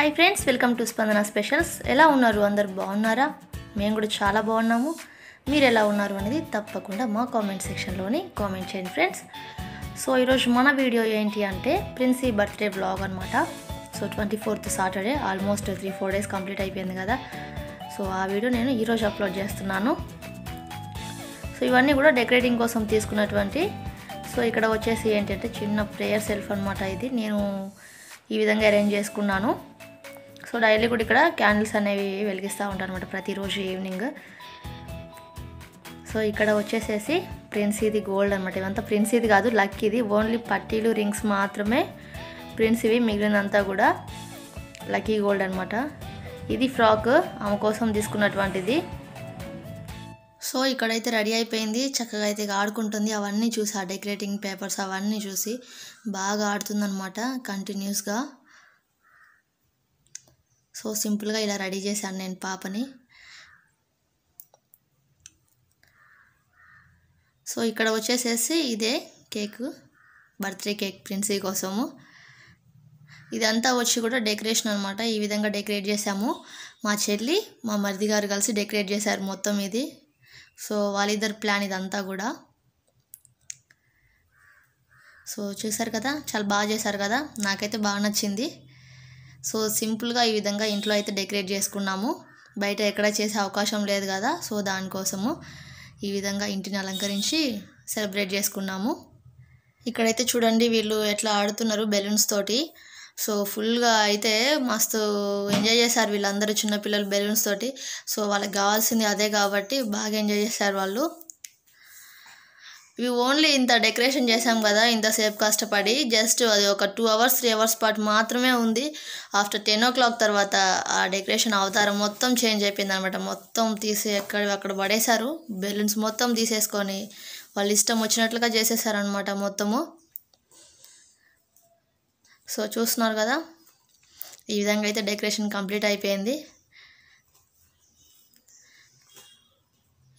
hi friends welcome to Spandana specials ఎలా ఉన్నారు అందరు బాగున్నారా మేము కూడా చాలా బాగున్నాము మీరు ఎలా ఉన్నారు అనేది తప్పకుండా మా కామెంట్ సెక్షన్లోని కామెంట్ చేయండి ఫ్రెండ్స్ సో ఈరోజు మన వీడియో ఏంటి అంటే ప్రిన్సీ బర్త్డే బ్లాగ్ అనమాట so twenty fourth Saturday almost three four days complete అయిపోయింది కదా సో ఆ వీడియో నేను ఈరోజు అప్లోడ్ చేస్తున్నాను సో ఇవన్నీ కూడా డెకరేటింగ్ కోసం తీసుకున్నటువంటి సో ఇక్కడ వచ్చేసి ఏంటంటే చిన్న ప్రేయర్ సెల్ఫ్ అనమాట ఇది నేను ఈ విధంగా అరేంజ్ చేసుకున్నాను సో డైలీ కూడా ఇక్కడ క్యాండిల్స్ అనేవి వెలిగిస్తూ ఉంటాను అనమాట ప్రతిరోజు ఈవినింగ్ సో ఇక్కడ వచ్చేసేసి ప్రిన్స్ ఇది గోల్డ్ అనమాట ఇవంతా ప్రిన్స్ ఇది కాదు లక్ ఇది ఓన్లీ పట్టీలు రింగ్స్ మాత్రమే ప్రిన్స్ ఇవి మిగిలినంతా కూడా లక్కీ గోల్డ్ అనమాట ఇది ఫ్రాక్ ఆమె కోసం తీసుకున్నటువంటిది సో ఇక్కడైతే రెడీ అయిపోయింది చక్కగా అయితే ఆడుకుంటుంది అవన్నీ చూసి ఆ డెకరేటింగ్ పేపర్స్ అవన్నీ చూసి బాగా ఆడుతుందనమాట కంటిన్యూస్గా సో సింపుల్గా ఇలా రెడీ చేశాను నేను పాపని సో ఇక్కడ వచ్చేసేసి ఇదే కేక్ బర్త్డే కేక్ ప్రిన్సీ కోసము ఇదంతా వచ్చి కూడా డెకరేషన్ అనమాట ఈ విధంగా డెకరేట్ చేశాము మా చెల్లి మా మరిది గారు కలిసి డెకరేట్ చేశారు మొత్తం ఇది సో వాళ్ళిద్దరు ప్లాన్ ఇదంతా కూడా సో చూసారు కదా చాలా బాగా చేశారు కదా నాకైతే బాగా నచ్చింది సో సింపుల్గా ఈ విధంగా ఇంట్లో అయితే డెకరేట్ చేసుకున్నాము బయట ఎక్కడ చేసే అవకాశం లేదు కదా సో దానికోసము ఈ విధంగా ఇంటిని అలంకరించి సెలబ్రేట్ చేసుకున్నాము ఇక్కడైతే చూడండి వీళ్ళు ఎట్లా ఆడుతున్నారు బెలూన్స్ తోటి సో ఫుల్గా అయితే మస్తు ఎంజాయ్ చేశారు వీళ్ళందరూ చిన్నపిల్లలు బెలూన్స్ తోటి సో వాళ్ళకి కావాల్సింది అదే కాబట్టి బాగా ఎంజాయ్ చేశారు వాళ్ళు ఇవి ఓన్లీ ఇంత డెకరేషన్ చేసాం కదా ఇంతసేపు కష్టపడి జస్ట్ అది ఒక టూ అవర్స్ త్రీ అవర్స్ పాటు మాత్రమే ఉంది ఆఫ్టర్ టెన్ ఓ క్లాక్ తర్వాత ఆ డెకరేషన్ అవతారం మొత్తం చేంజ్ అయిపోయింది అనమాట మొత్తం తీసి ఎక్కడ అక్కడ పడేశారు బెలూన్స్ మొత్తం తీసేసుకొని వాళ్ళు ఇష్టం వచ్చినట్లుగా చేసేసారనమాట మొత్తము సో చూస్తున్నారు కదా ఈ విధంగా అయితే డెకరేషన్ కంప్లీట్ అయిపోయింది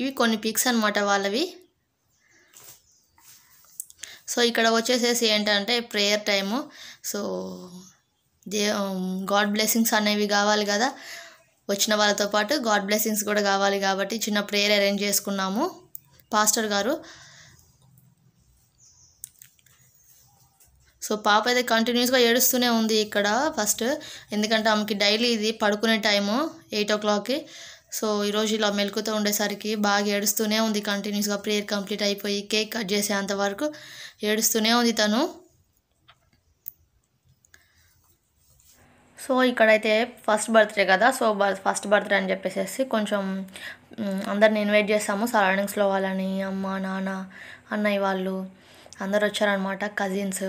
ఇవి కొన్ని పిక్స్ అనమాట వాళ్ళవి సో ఇక్కడ వచ్చేసేసి ఏంటంటే prayer time so the God blessings అనేవి కావాలి కదా వచ్చిన వాళ్ళతో పాటు గాడ్ బ్లెస్సింగ్స్ కూడా కావాలి కాబట్టి చిన్న ప్రేయర్ అరేంజ్ చేసుకున్నాము పాస్టర్ గారు సో పాప అయితే కంటిన్యూస్గా ఏడుస్తూనే ఉంది ఇక్కడ ఫస్ట్ ఎందుకంటే ఆమెకి డైలీ ఇది పడుకునే టైము ఎయిట్ ఓ క్లాక్కి సో ఈరోజు ఇలా మెలుకుతూ ఉండేసరికి బాగా ఏడుస్తూనే ఉంది కంటిన్యూస్గా ప్రేయర్ కంప్లీట్ అయిపోయి కేక్ కట్ చేసేంత వరకు ఏడుస్తూనే ఉంది తను సో ఇక్కడైతే ఫస్ట్ బర్త్డే కదా సో బర్త్ ఫస్ట్ బర్త్డే అని చెప్పేసి కొంచెం అందరిని ఇన్వైట్ చేస్తాము సరౌండింగ్స్లో వాళ్ళని అమ్మ నాన్న అన్నయ్య వాళ్ళు అందరు వచ్చారనమాట కజిన్స్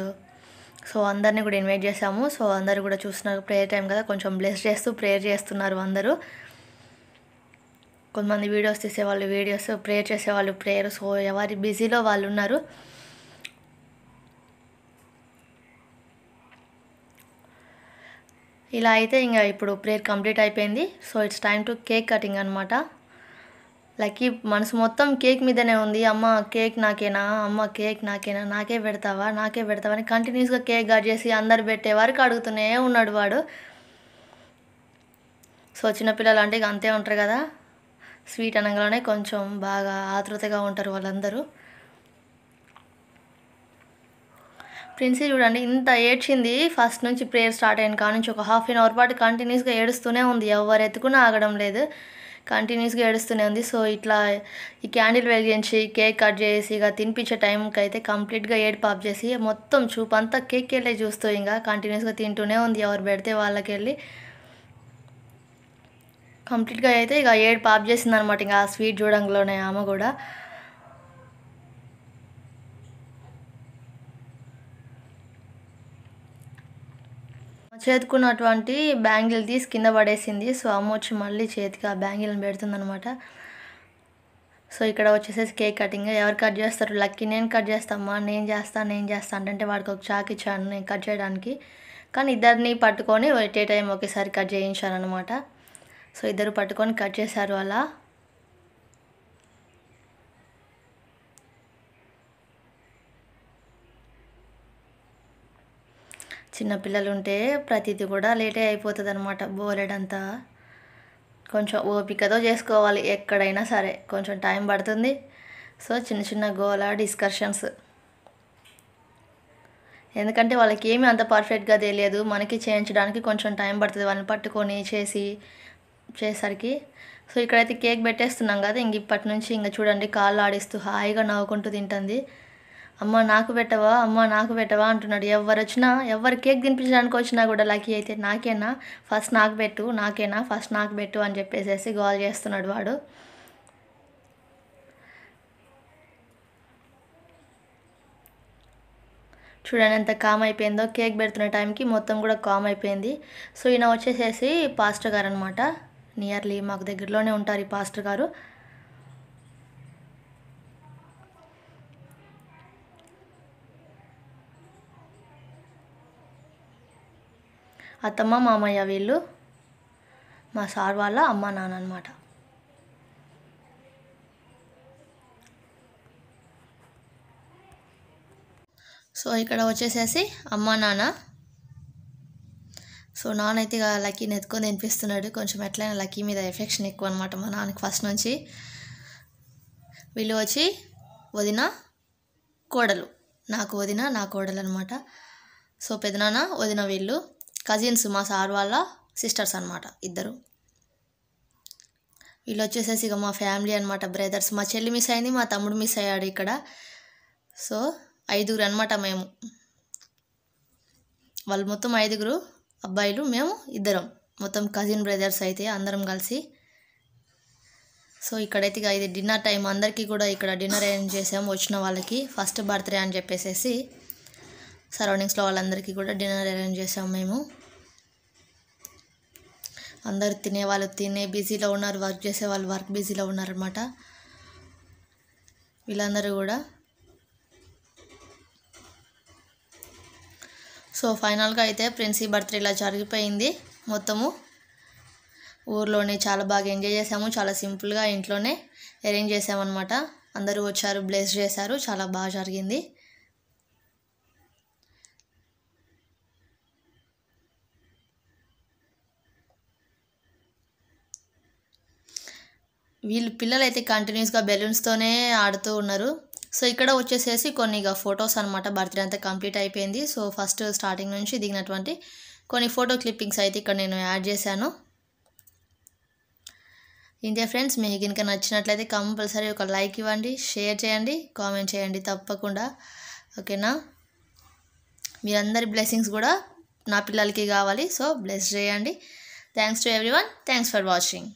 సో అందరినీ కూడా ఇన్వైట్ చేసాము సో అందరు కూడా చూస్తున్నారు ప్రేయర్ టైం కదా కొంచెం బ్లెస్ చేస్తూ ప్రేయర్ చేస్తున్నారు అందరూ కొంతమంది వీడియోస్ తీసేవాళ్ళు వీడియోస్ ప్రేయర్ చేసేవాళ్ళు ప్రేయర్ సో ఎవరి బిజీలో వాళ్ళు ఉన్నారు ఇలా అయితే ఇంకా ఇప్పుడు ప్రేయర్ కంప్లీట్ అయిపోయింది so it's time to cake cutting అనమాట లక్కీ మనసు మొత్తం కేక్ మీదనే ఉంది అమ్మ కేక్ నాకేనా అమ్మ కేక్ నాకేనా నాకే పెడతావా నాకే పెడతావా అని కంటిన్యూస్గా కేక్ కట్ చేసి అందరు పెట్టే వరకు అడుగుతూనే ఉన్నాడు వాడు సో చిన్నపిల్లలు అంటే ఇక అంతే ఉంటారు కదా స్వీట్ అనగానే కొంచెం బాగా ఆతృతగా ఉంటారు వాళ్ళందరూ ప్రిన్సీ చూడండి ఇంత ఏడ్చింది ఫస్ట్ నుంచి ప్రేయర్ స్టార్ట్ అయిన కాడ నుంచి ఒక హాఫ్ అన్ అవర్ పాటు కంటిన్యూస్గా ఏడుస్తూనే ఉంది ఎవరు ఎత్తుకున్నా ఆగడం లేదు కంటిన్యూస్గా ఏడుస్తూనే ఉంది సో ఇట్లా ఈ క్యాండిల్ వెలిగించి కేక్ కట్ చేసి ఇక తినిపించే టైంకి అయితే కంప్లీట్గా ఏడుపు ఆఫ్ చేసి మొత్తం చూపు అంతా కేక్ వెళ్ళే చూస్తూ ఇంకా కంటిన్యూస్గా తింటూనే ఉంది ఎవరు పెడితే వాళ్ళకి వెళ్ళి కంప్లీట్గా అయితే ఇక ఏడు పాప్ చేసింది అనమాట ఇంకా ఆ స్వీట్ చూడంలోనే ఆమె కూడా చేతుకున్నటువంటి బ్యాంగిల్ తీసి కింద పడేసింది సో అమ్మ వచ్చి మళ్ళీ చేతికి ఆ బ్యాంగిల్ని పెడుతుందనమాట సో ఇక్కడ వచ్చేసేసి కేక్ కటింగ్ ఎవరు కట్ చేస్తారు లక్కీ నేను కట్ చేస్తామా నేను చేస్తాను నేను చేస్తాను అంటే వాడికి ఒక చాక్ ఇచ్చాను నేను కట్ చేయడానికి కానీ ఇద్దరిని పట్టుకొని టై టైం ఒకేసారి కట్ చేయించాను అనమాట సో ఇద్దరు పట్టుకొని కట్ చేశారు అలా చిన్నపిల్లలు ఉంటే ప్రతిదీ కూడా లేటే అయిపోతుంది అనమాట బోలెడంతా కొంచెం ఓపికతో చేసుకోవాలి ఎక్కడైనా సరే కొంచెం టైం పడుతుంది సో చిన్న చిన్న గోల డిస్కషన్స్ ఎందుకంటే వాళ్ళకి ఏమీ అంత పర్ఫెక్ట్గా తెలియదు మనకి చేయించడానికి కొంచెం టైం పడుతుంది వాళ్ళని పట్టుకొని చేసి చేసరికి సో ఇక్కడైతే కేక్ పెట్టేస్తున్నాం కదా ఇంక ఇప్పటి నుంచి ఇంక చూడండి కాళ్ళు ఆడిస్తూ హాయిగా నవ్వుకుంటూ తింటుంది అమ్మ నాకు పెట్టవా అమ్మ నాకు పెట్టవా అంటున్నాడు ఎవరు వచ్చినా ఎవరు కేక్ తినిపించడానికి వచ్చినా కూడా లక్కీ అయితే నాకేనా ఫస్ట్ నాకు పెట్టు నాకేనా ఫస్ట్ నాకు పెట్టు అని చెప్పేసి గోల్ చేస్తున్నాడు వాడు చూడండి ఎంత కామ్ అయిపోయిందో కేక్ పెడుతున్న టైంకి మొత్తం కూడా కామ్ అయిపోయింది సో ఈయన వచ్చేసేసి పాస్టర్ గారు అనమాట నియర్లీ మాకు దగ్గరలోనే ఉంటారు ఈ పాస్టర్ గారు అత్తమ్మ మామయ్య వీళ్ళు మా సార్ వాళ్ళ అమ్మ నాన్న అనమాట సో ఇక్కడ వచ్చేసేసి అమ్మ నాన్న సో నానైతే ఇక లక్కీని ఎత్తుకొని తినిపిస్తున్నాడు కొంచెం ఎట్లయినా లక్కీ మీద ఎఫెక్షన్ ఎక్కువ అనమాట మా నాన్నకి ఫస్ట్ నుంచి వీళ్ళు వచ్చి వదిన కోడలు నాకు వదిన నా కోడలు అనమాట సో పెదనాన్న వదిన వీళ్ళు కజిన్స్ మా సార్ వాళ్ళ సిస్టర్స్ అనమాట ఇద్దరు వీళ్ళు వచ్చేసేసి ఇక మా ఫ్యామిలీ అనమాట బ్రదర్స్ మా చెల్లి మిస్ అయింది మా తమ్ముడు మిస్ అయ్యాడు ఇక్కడ సో ఐదుగురు అనమాట మేము వాళ్ళు మొత్తం ఐదుగురు అబ్బాయిలు మేము ఇద్దరం మొత్తం కజిన్ బ్రదర్స్ అయితే అందరం కలిసి సో ఇక్కడైతే ఇది డిన్నర్ టైం అందరికీ కూడా ఇక్కడ డిన్నర్ అరేంజ్ చేసాము వచ్చిన వాళ్ళకి ఫస్ట్ బర్త్డే అని చెప్పేసి సరౌండింగ్స్లో వాళ్ళందరికీ కూడా డిన్నర్ అరేంజ్ చేసాము మేము అందరు తినే వాళ్ళు తినే బిజీలో ఉన్నారు వర్క్ చేసే వాళ్ళు వర్క్ బిజీలో ఉన్నారనమాట వీళ్ళందరూ కూడా సో ఫైనల్గా అయితే ప్రిన్సీ బర్త్డే ఇలా జరిగిపోయింది మొత్తము ఊర్లోనే చాలా బాగా ఎంజాయ్ చేసాము చాలా సింపుల్గా ఇంట్లోనే అరేంజ్ చేసామన్నమాట అందరూ వచ్చారు బ్లెస్ చేశారు చాలా బాగా జరిగింది వీళ్ళు పిల్లలు అయితే కంటిన్యూస్గా బెలూన్స్తోనే ఆడుతూ ఉన్నారు సో ఇక్కడ వచ్చేసేసి కొన్ని ఇక ఫొటోస్ అనమాట బర్త్డే అంతా కంప్లీట్ అయిపోయింది సో ఫస్ట్ స్టార్టింగ్ నుంచి దిగినటువంటి కొన్ని ఫోటో క్లిప్పింగ్స్ అయితే ఇక్కడ నేను యాడ్ చేశాను ఇంతే ఫ్రెండ్స్ మీకు కనుక నచ్చినట్లయితే కంపల్సరీ ఒక లైక్ ఇవ్వండి షేర్ చేయండి కామెంట్ చేయండి తప్పకుండా ఓకేనా మీరందరి బ్లెస్సింగ్స్ కూడా నా పిల్లలకి కావాలి సో బ్లెస్ చేయండి thanks to everyone thanks for watching